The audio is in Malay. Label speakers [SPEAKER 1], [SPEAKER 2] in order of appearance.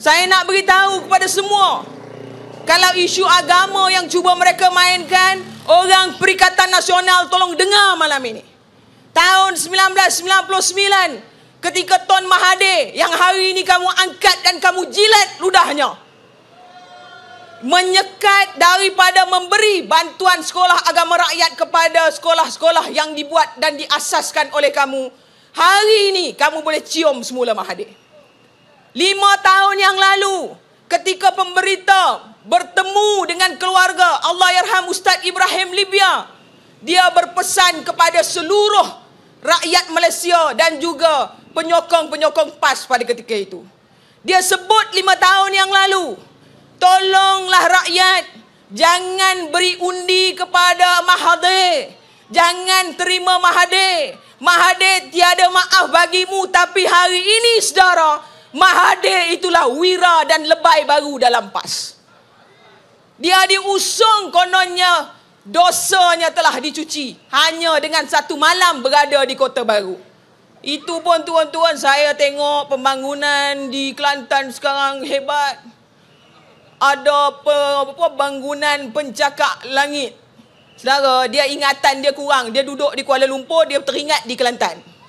[SPEAKER 1] Saya nak beritahu kepada semua. Kalau isu agama yang cuba mereka mainkan, orang Perikatan Nasional tolong dengar malam ini. Tahun 1999 ketika Tun Mahathir yang hari ini kamu angkat dan kamu jilat ludahnya. Menyekat daripada memberi bantuan sekolah agama rakyat kepada sekolah-sekolah yang dibuat dan diasaskan oleh kamu. Hari ini kamu boleh cium semula Mahathir. Lima tahun yang lalu ketika pemberita bertemu dengan keluarga Allah Yarham Ustaz Ibrahim Libya. Dia berpesan kepada seluruh rakyat Malaysia dan juga penyokong-penyokong PAS pada ketika itu. Dia sebut lima tahun yang lalu, tolonglah rakyat jangan beri undi kepada Mahathir. Jangan terima Mahathir. Mahathir tiada maaf bagimu tapi hari ini saudara Mahathir itulah wira dan lebay baru dalam PAS. Dia diusung kononnya dosanya telah dicuci hanya dengan satu malam berada di Kota Baru. Itu pun tuan-tuan saya tengok pembangunan di Kelantan sekarang hebat. Ada apa, apa bangunan pencakak langit. Saudara, dia ingatan dia kurang. Dia duduk di Kuala Lumpur, dia teringat di Kelantan.